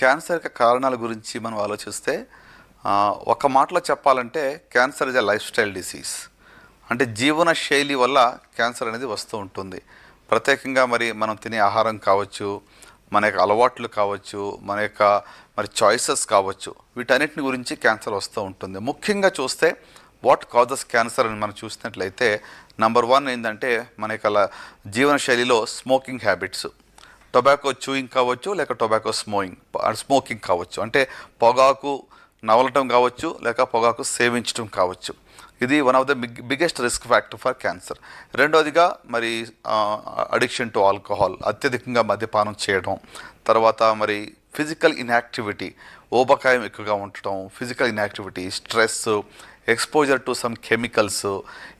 cancer కారణాల గురించి మనం ఆలోచిస్తే ఒక మాటలో చెప్పాలంటే cancer is a lifestyle disease అంటే జీవన శైలి వల్ల క్యాన్సర్ అనేది వస్తూ ఉంటుంది ప్రత్యేకంగా మరి మనం తినే ఆహారం కావచ్చు మన యొక్క అలవాట్లు కావచ్చు మన యొక్క మరి చాయిసెస్ కావచ్చు వీటన్నిటిని గురించి క్యాన్సర్ వస్తూ ఉంటుంది ముఖ్యంగా చూస్తే వాట్ కాజెస్ క్యాన్సర్ అని మనం చూసినట్లయితే నంబర్ వన్ ఏంటంటే మన యొక్క జీవన శైలిలో స్మోకింగ్ హ్యాబిట్స్ టొబాకో చూయింగ్ కావచ్చు లేక టొబాకో స్మోయింగ్ స్మోకింగ్ కావచ్చు అంటే పొగాకు నవలటం కావచ్చు లేక పొగాకు సేవించడం కావచ్చు ఇది one of the biggest risk factor for cancer రెండోదిగా మరి అడిక్షన్ టు ఆల్కహాల్ అత్యధికంగా మద్యపానం చేయడం తర్వాత మరి ఫిజికల్ ఇన్యాక్టివిటీ ఊబకాయం ఎక్కువగా ఉండటం physical inactivity stress exposure to some chemicals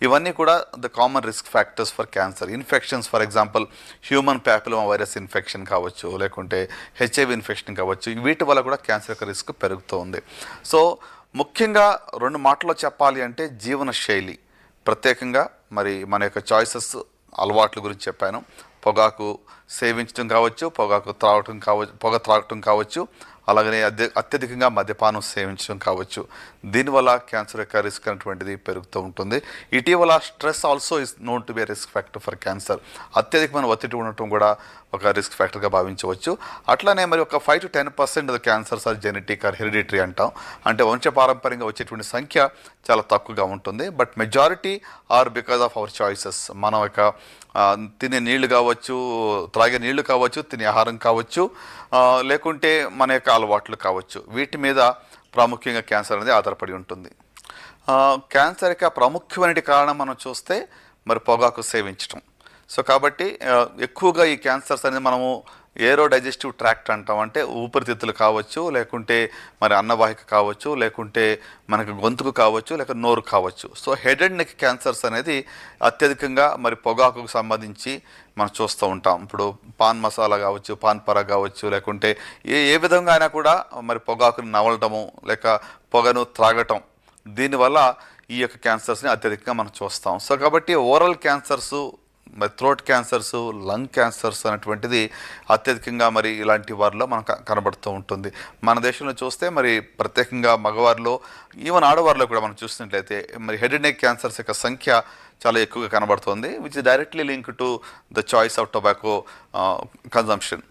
ఇవన్నీ కూడా the common risk factors for cancer infections for example human papilloma virus infection కావచ్చు లేకుంటే హెచ్ఐవి ఇన్ఫెక్షన్ కావచ్చు వీటి వల్ల కూడా క్యాన్సర్ యొక్క రిస్క్ పెరుగుతుంది సో ముఖ్యంగా రెండు మాటల్లో చెప్పాలి అంటే జీవన శైలి ప్రత్యేకంగా మరి మన యొక్క చాయిసెస్ అలవాట్ల గురించి చెప్పాను పొగాకు సేవించడం కావచ్చు పొగాకు త్రాగటం కావచ్చు పొగ త్రాగటం కావచ్చు అలాగనే అత్యధికంగా మద్యపానం సేవించడం కావచ్చు దీనివల్ల క్యాన్సర్ యొక్క రిస్క్ అనేటువంటిది పెరుగుతూ ఉంటుంది ఇటీవల stress also is known to be risk factor for cancer అత్యధికమైన ఒత్తిడి ఉండటం కూడా ఒక రిస్క్ ఫ్యాక్టర్గా భావించవచ్చు అట్లానే మరి ఒక five to ten percent cancers are genetic or hereditary అంటాం అంటే వంశపారంపర్యంగా వచ్చేటువంటి సంఖ్య చాలా తక్కువగా ఉంటుంది but majority are because of our choices మన యొక్క తినే నీళ్లు కావచ్చు త్రాగే నీళ్లు కావచ్చు తినే ఆహారం కావచ్చు లేకుంటే మన యొక్క అలవాట్లు కావచ్చు వీటి మీద ప్రాముఖ్యంగా క్యాన్సర్ అనేది ఆధారపడి ఉంటుంది క్యాన్సర్ యొక్క ప్రాముఖ్యమైన కారణం మనం చూస్తే మరి పొగాకు సేవించటం సో కాబట్టి ఎక్కువగా ఈ క్యాన్సర్స్ అనేది మనము ఏరో డైజెస్టివ్ ట్రాక్ట్ అంటాం అంటే ఊపిరితిత్తులు కావచ్చు లేకుంటే మరి అన్నవాహిక కావచ్చు లేకుంటే మనకి గొంతుకు కావచ్చు లేక నోరు కావచ్చు so head and neck cancers అనేది అత్యధికంగా మరి పొగాకుకు సంబంధించి మనం చూస్తూ ఉంటాం ఇప్పుడు పాన్ మసాలా కావచ్చు పాన్ పర కావచ్చు లేకుంటే ఏ ఏ విధంగా అయినా కూడా మరి పొగాకును నవలటము లేక పొగను త్రాగటం దీనివల్ల ఈ యొక్క క్యాన్సర్స్ని అత్యధికంగా మనం చూస్తాం సో కాబట్టి ఓరల్ క్యాన్సర్సు మరి థ్రోట్ క్యాన్సర్స్ లంగ్ క్యాన్సర్స్ అనేటువంటిది అత్యధికంగా మరి ఇలాంటి వారిలో మనకు కనబడుతూ ఉంటుంది మన దేశంలో చూస్తే మరి ప్రత్యేకంగా మగవారిలో ఈవెన్ ఆడవారిలో కూడా మనం చూసినట్లయితే మరి హెడ్ నెక్ క్యాన్సర్స్ యొక్క సంఖ్య చాలా ఎక్కువగా కనబడుతుంది which directly link to the choice of tobacco consumption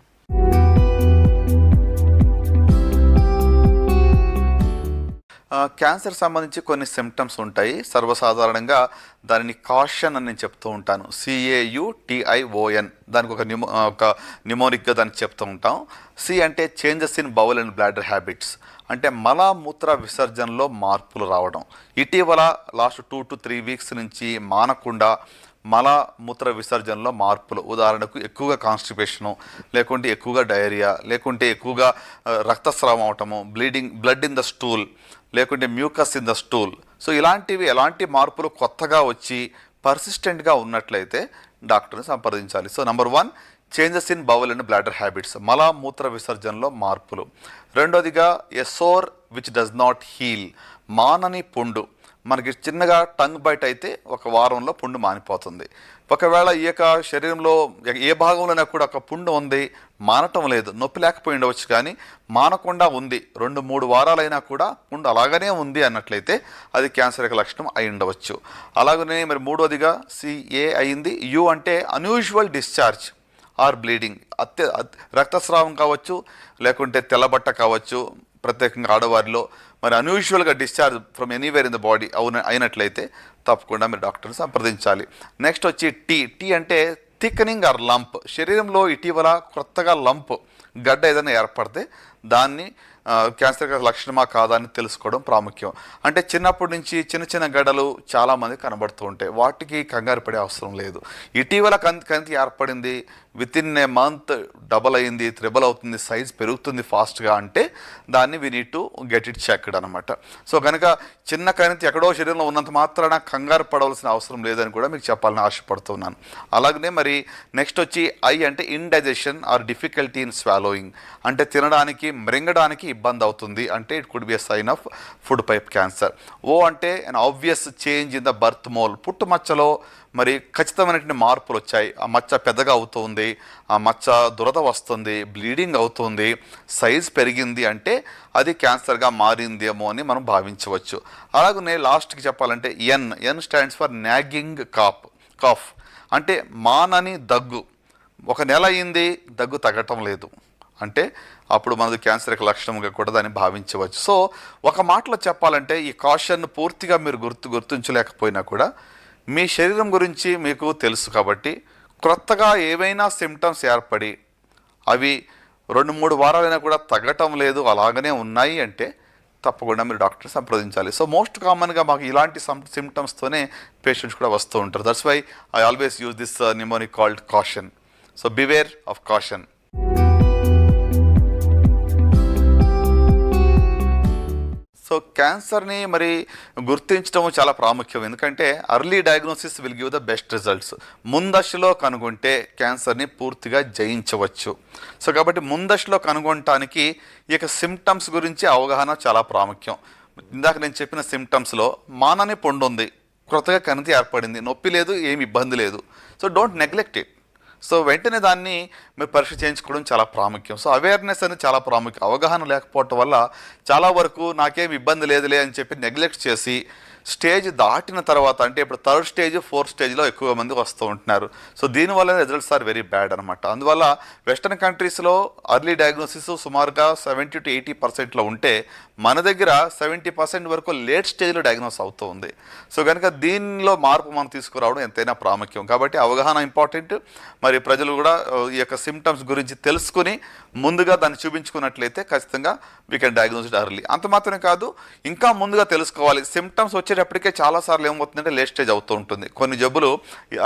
cancer సంబంధించి కొన్ని సిమ్టమ్స్ ఉంటాయి సర్వసాధారణంగా దానిని కాషన్ అని నేను చెప్తూ ఉంటాను సిఏయుటిఐఓఎన్ దానికి ఒక నిమో ఒక న్యూమోనిక్గా దాన్ని చెప్తూ ఉంటాం సి అంటే changes in bowel and bladder habits అంటే మలమూత్ర విసర్జనలో మార్పులు రావడం ఇటీవల last two to three weeks నుంచి మానకుండా మలమూత్ర విసర్జనలో మార్పులు ఉదాహరణకు ఎక్కువగా కాన్స్టిపేషను లేకుంటే ఎక్కువగా డయేరియా లేకుంటే ఎక్కువగా రక్తస్రావం అవటము bleeding blood in the stool లేకుంటే mucus in the stool so ఇలాంటివి ఎలాంటి మార్పులు కొత్తగా వచ్చి పర్సిస్టెంట్గా ఉన్నట్లయితే డాక్టర్ని సంప్రదించాలి so number one changes in bowel and bladder habits మల మూత్ర విసర్జనలో మార్పులు రెండోదిగా a sore which does not heal మానని పుండు మనకి చిన్నగా టంగ్ బైట్ అయితే ఒక వారంలో పుండు మానిపోతుంది ఒకవేళ ఈ యొక్క శరీరంలో ఏ భాగంలోనే కూడా ఒక పుండు ఉంది మానటం లేదు నొప్పి లేకపోయి ఉండవచ్చు కానీ మానకుండా ఉంది రెండు మూడు వారాలైనా కూడా పుండు అలాగనే ఉంది అన్నట్లయితే అది క్యాన్సర్ యొక్క లక్షణం అయి ఉండవచ్చు అలాగనే మరి మూడోదిగా సిఏ అయింది యు అంటే అన్యూజువల్ డిశ్చార్జ్ ఆర్ బ్లీడింగ్ అత్య రక్తస్రావం కావచ్చు లేకుంటే తెల్లబట్ట కావచ్చు ప్రత్యేకంగా ఆడవారిలో మరి అన్యూజువల్గా discharge from anywhere in the body అవున అయినట్లయితే తప్పకుండా మీరు డాక్టర్ని సంప్రదించాలి నెక్స్ట్ వచ్చి టీ టీ అంటే థిక్కనింగ్ ఆర్ లంప్ శరీరంలో ఇటీవల కొత్తగా లంప్ గడ్డ ఏదైనా ఏర్పడితే దాన్ని క్యాన్సర్ లక్షణమా కాదా అని తెలుసుకోవడం ప్రాముఖ్యం అంటే చిన్నప్పటి నుంచి చిన్న చిన్న గడలు చాలామంది కనబడుతూ ఉంటాయి వాటికి కంగారు పడే అవసరం లేదు ఇటీవల కంతి కంతి ఏర్పడింది within a month double అయింది త్రిబుల్ అవుతుంది సైజ్ పెరుగుతుంది ఫాస్ట్గా అంటే దాన్ని we need to get it checked అనమాట సో కనుక చిన్న కంతి ఎక్కడో శరీరంలో ఉన్నంత మాత్రాన కంగారు పడవలసిన అవసరం లేదని కూడా మీకు చెప్పాలని ఆశపడుతున్నాను అలాగనే మరి నెక్స్ట్ వచ్చి ఐ అంటే indigestion or difficulty in swallowing అంటే తినడానికి మృంగడానికి ఇబ్బంది అవుతుంది అంటే it could be a sign of food pipe cancer O అంటే an obvious change in the birth mole పుట్టు మచ్చలో మరి ఖచ్చితమైనటువంటి మార్పులు వచ్చాయి ఆ మచ్చ పెద్దగా అవుతుంది ఆ మచ్చ దురద వస్తుంది బ్లీడింగ్ అవుతుంది సైజ్ పెరిగింది అంటే అది క్యాన్సర్గా మారిందేమో అని మనం భావించవచ్చు అలాగనే లాస్ట్కి చెప్పాలంటే N N stands for nagging cough cough అంటే మానని దగ్గు ఒక నెల అయింది దగ్గు తగ్గటం లేదు అంటే అప్పుడు మనది యొక్క లక్షణంగా కూడా దాన్ని భావించవచ్చు సో ఒక మాటలో చెప్పాలంటే ఈ కాషన్ పూర్తిగా మీరు గుర్తు గుర్తించలేకపోయినా కూడా మీ శరీరం గురించి మీకు తెలుసు కాబట్టి క్రొత్తగా ఏవైనా సిమ్టమ్స్ ఏర్పడి అవి రెండు మూడు వారాలైనా కూడా తగ్గటం లేదు అలాగనే ఉన్నాయి అంటే తప్పకుండా మీరు డాక్టర్ సంప్రదించాలి సో మోస్ట్ కామన్గా మాకు ఇలాంటి సిమ్టమ్స్తోనే పేషెంట్స్ కూడా వస్తూ ఉంటారు that's why I always use this mnemonic called caution so beware of caution so క్యాన్సర్ని మరి గుర్తించడం చాలా ప్రాముఖ్యం ఎందుకంటే early diagnosis will give the best results ముందశలో కనుగొంటే క్యాన్సర్ని పూర్తిగా జయించవచ్చు సో కాబట్టి ముందశలో కనుగొనటానికి ఈ యొక్క సిమ్టమ్స్ గురించి అవగాహన చాలా ప్రాముఖ్యం ఇందాక నేను చెప్పిన సిమ్టమ్స్లో మానని పొండుంది క్రొత్తగా కణితి ఏర్పడింది నొప్పి లేదు ఏమి ఇబ్బంది లేదు so don't neglect it so వెంటనే దాన్ని మీరు పరీక్ష చేయించుకోవడం చాలా ప్రాముఖ్యం సో అవేర్నెస్ అనేది చాలా ప్రాముఖ్యం అవగాహన లేకపోవటం వల్ల చాలా వరకు నాకేం ఇబ్బంది లేదులే అని చెప్పి నెగ్లెక్ట్ చేసి స్టేజ్ దాటిన తర్వాత అంటే ఇప్పుడు థర్డ్ స్టేజ్ ఫోర్త్ స్టేజ్లో ఎక్కువ మంది వస్తూ ఉంటున్నారు సో దీనివల్ల రిజల్ట్స్ ఆర్ వెరీ బ్యాడ్ అనమాట అందువల్ల వెస్టర్న్ కంట్రీస్లో అర్లీ డయాగ్నోసిస్ సుమారుగా సెవెంటీ టు ఎయిటీ పర్సెంట్లో ఉంటే మన దగ్గర సెవెంటీ పర్సెంట్ వరకు లేట్ స్టేజ్లో డయాగ్నోస్ అవుతూ ఉంది సో కనుక దీనిలో మార్పు మనం తీసుకురావడం ఎంతైనా ప్రాముఖ్యం కాబట్టి అవగాహన ఇంపార్టెంట్ మరి ప్రజలు కూడా ఈ యొక్క సిమ్టమ్స్ గురించి తెలుసుకుని ముందుగా దాన్ని చూపించుకున్నట్లయితే ఖచ్చితంగా వీ కెన్ డయాగ్నోస్ అర్లీ అంత మాత్రమే కాదు ఇంకా ముందుగా తెలుసుకోవాలి సిమ్టమ్స్ వచ్చేటప్పటికే చాలాసార్లు ఏమవుతుందంటే లేట్ స్టేజ్ అవుతూ ఉంటుంది కొన్ని జబ్బులు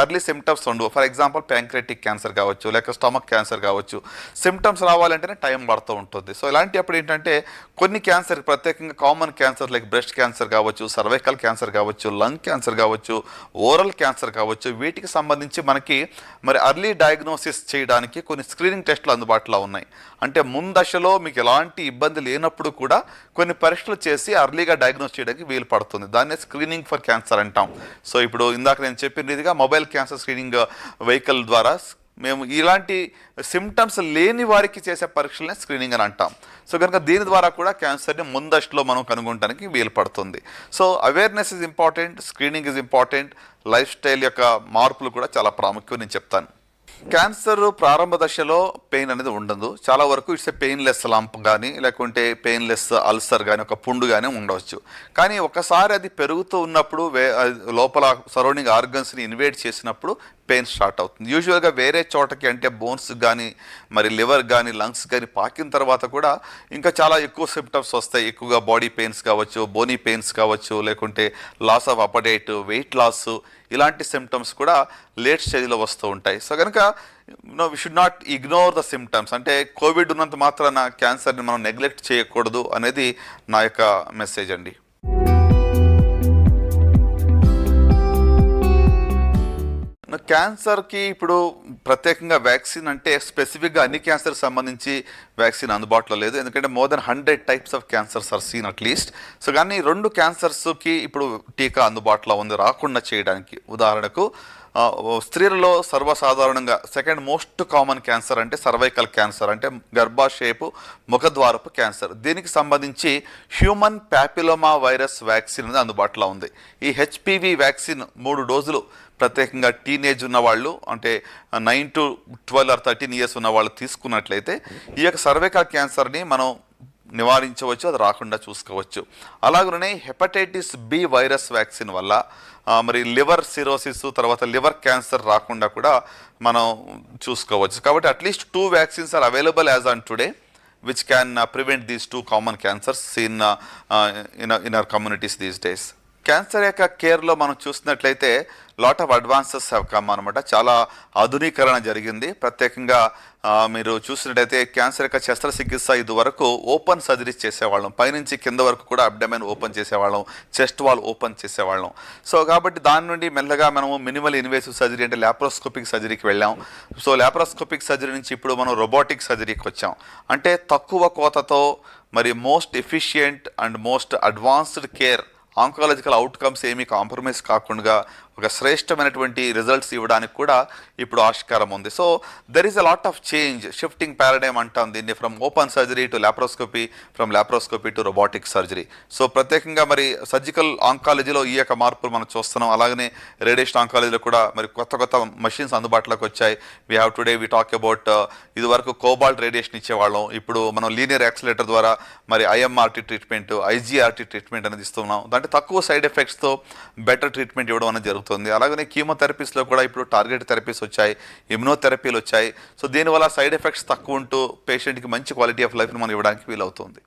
అర్లీ సిమ్టమ్స్ ఉండవు ఫర్ ఎగ్జాంపుల్ ప్యాంక్రెటిక్ క్యాన్సర్ కావచ్చు లేక స్టమక్ క్యాన్సర్ కావచ్చు సిమ్టమ్స్ రావాలంటేనే టైం పడుతూ ఉంటుంది సో ఇలాంటి అప్పుడు ఏంటంటే కొన్ని క్యాన్సర్ ప్రత్యేకంగా common cancer like breast cancer కావచ్చు సర్వైకల్ క్యాన్సర్ కావచ్చు లంగ్ క్యాన్సర్ కావచ్చు ఓరల్ క్యాన్సర్ కావచ్చు వీటికి సంబంధించి మనకి మరి అర్లీ డయాగ్నోసిస్ చేయడానికి కొన్ని స్క్రీనింగ్ టెస్టులు అందుబాటులో ఉన్నాయి అంటే ముందశలో మీకు ఎలాంటి ఇబ్బంది లేనప్పుడు కూడా కొన్ని పరీక్షలు చేసి అర్లీగా డయాగ్నోస్ చేయడానికి వీలు పడుతుంది దాన్నే స్క్రీనింగ్ ఫర్ క్యాన్సర్ అంటాం సో ఇప్పుడు ఇందాక నేను చెప్పిన రీతిగా మొబైల్ క్యాన్సర్ స్క్రీనింగ్ వెహికల్ ద్వారా మేము ఇలాంటి సిమ్టమ్స్ లేని వారికి చేసే పరీక్షలనే స్క్రీనింగ్ అని అంటాం సో కనుక దీని ద్వారా కూడా క్యాన్సర్ని ముందస్తులో మనం కనుగొనడానికి వీలు పడుతుంది so awareness is important screening is important lifestyle యొక్క మార్పులు కూడా చాలా ప్రాముఖ్యం నేను చెప్తాను క్యాన్సర్ ప్రారంభ దశలో పెయిన్ అనేది ఉండదు చాలా వరకు ఇట్స్ పెయిన్లెస్ లంప్ కానీ లేకుంటే పెయిన్లెస్ అల్సర్ కానీ ఒక పుండు కానీ ఉండవచ్చు కానీ ఒకసారి అది పెరుగుతూ ఉన్నప్పుడు వే లోపల సరౌండింగ్ ఆర్గన్స్ని ఇన్వేట్ చేసినప్పుడు పెయిన్ స్టార్ట్ అవుతుంది యూజువల్గా వేరే చోటకి అంటే బోన్స్ కానీ మరి లివర్ కానీ లంగ్స్ కానీ పాకిన తర్వాత కూడా ఇంకా చాలా ఎక్కువ సిమ్టమ్స్ వస్తాయి ఎక్కువగా బాడీ పెయిన్స్ కావచ్చు బోనీ పెయిన్స్ కావచ్చు లేకుంటే loss of appetite weight loss ఇలాంటి సిమ్టమ్స్ కూడా లేట్ స్టేజ్లో వస్తూ ఉంటాయి సో కనుక no we should not ignore the symptoms అంటే కోవిడ్ ఉన్నంత మాత్రాన క్యాన్సర్ని మనం నెగ్లెక్ట్ చేయకూడదు అనేది నా యొక్క మెసేజ్ అండి క్యాన్సర్కి ఇప్పుడు ప్రత్యేకంగా వ్యాక్సిన్ అంటే స్పెసిఫిక్గా అన్ని క్యాన్సర్ సంబంధించి వ్యాక్సిన్ అందుబాటులో లేదు ఎందుకంటే more than hundred types of cancers are seen at least so కానీ రెండు క్యాన్సర్స్కి ఇప్పుడు టీకా అందుబాటులో ఉంది రాకుండా చేయడానికి ఉదాహరణకు స్త్రీలలో సర్వసాధారణంగా సెకండ్ మోస్ట్ కామన్ క్యాన్సర్ అంటే సర్వైకల్ క్యాన్సర్ అంటే గర్భాశయపు ముఖద్వారపు క్యాన్సర్ దీనికి సంబంధించి హ్యూమన్ ప్యాపిలోమా వైరస్ వ్యాక్సిన్ అనేది అందుబాటులో ఉంది ఈ హెచ్పివి వ్యాక్సిన్ మూడు డోజులు ప్రత్యేకంగా టీనేజ్ ఉన్నవాళ్ళు అంటే nine to twelve or thirteen years ఉన్న వాళ్ళు తీసుకున్నట్లయితే ఈ యొక్క సర్వైకల్ క్యాన్సర్ని మనం నివారించవచ్చు అది రాకుండా చూసుకోవచ్చు అలాగనే హెపటైటిస్ బి వైరస్ వ్యాక్సిన్ వల్ల మరి లివర్ సిరోసిస్ తర్వాత లివర్ క్యాన్సర్ రాకుండా కూడా మనం చూసుకోవచ్చు కాబట్టి at least two vaccines are available as on today which can prevent these two common cancers in in in uh, communities these days cancer యొక్క కేర్లో మనం చూసినట్లయితే lot of advances have come అనమాట చాలా ఆధునీకరణ జరిగింది ప్రత్యేకంగా మీరు చూసినట్టయితే క్యాన్సర్ యొక్క శస్త్రచికిత్స ఇది వరకు ఓపెన్ సర్జరీస్ చేసేవాళ్ళం పైనుంచి కింద వరకు కూడా అబ్డమైన్ ఓపెన్ చేసేవాళ్ళం చెస్ట్ వాల్ ఓపెన్ చేసేవాళ్ళం సో కాబట్టి దాని నుండి మెల్లగా మనము మినిమల్ ఇన్వేసివ్ సర్జరీ అంటే ల్యాప్రోస్కోపిక్ సర్జరీకి వెళ్ళాం సో ల్యాప్రోస్కోపిక్ సర్జరీ నుంచి ఇప్పుడు మనం రోబోటిక్ సర్జరీకి వచ్చాం అంటే తక్కువ కోతతో మరి most efficient and most advanced care oncological outcomes ఏమీ కాంప్రమైజ్ కాకుండా ఒక శ్రేష్టమైనటువంటి రిజల్ట్స్ ఇవ్వడానికి కూడా ఇప్పుడు ఆస్కారం ఉంది so there is a lot of change shifting paradigm అంటాం దీన్ని from open surgery to laparoscopy from laparoscopy to robotic surgery so ప్రత్యేకంగా మరి సర్జికల్ ఆంకాలజీలో ఈ యొక్క మార్పులు మనం చూస్తున్నాం అలాగనే రేడియేషన్ ఆంకాలజీలో కూడా మరి కొత్త కొత్త మషిన్స్ అందుబాటులోకి వచ్చాయి we have today we talk about ఇది వరకు కోబాల్ట్ రేడియేషన్ ఇచ్చేవాళ్ళం ఇప్పుడు మనం లీనియర్ యాక్సిలేటర్ ద్వారా మరి ఐఎంఆర్టీ ట్రీట్మెంట్ ఐజీఆర్టీ ట్రీట్మెంట్ అనేది ఇస్తున్నాం దాంట్లో తక్కువ సైడ్ ఎఫెక్ట్స్తో బెటర్ ట్రీట్మెంట్ ఇవ్వడం అనేది జరుగుతుంది జరుగుతుంది అలాగనే కీమోథెరపీస్లో కూడా ఇప్పుడు టార్గెట్ థెరపీస్ వచ్చాయి ఇమ్యునోథెరపీలు వచ్చాయి సో దీనివల్ల సైడ్ ఎఫెక్ట్స్ తక్కువ ఉంటూ పేషెంట్కి మంచి క్వాలిటీ ఆఫ్ లైఫ్ని మనం ఇవ్వడానికి వీలవుతుంది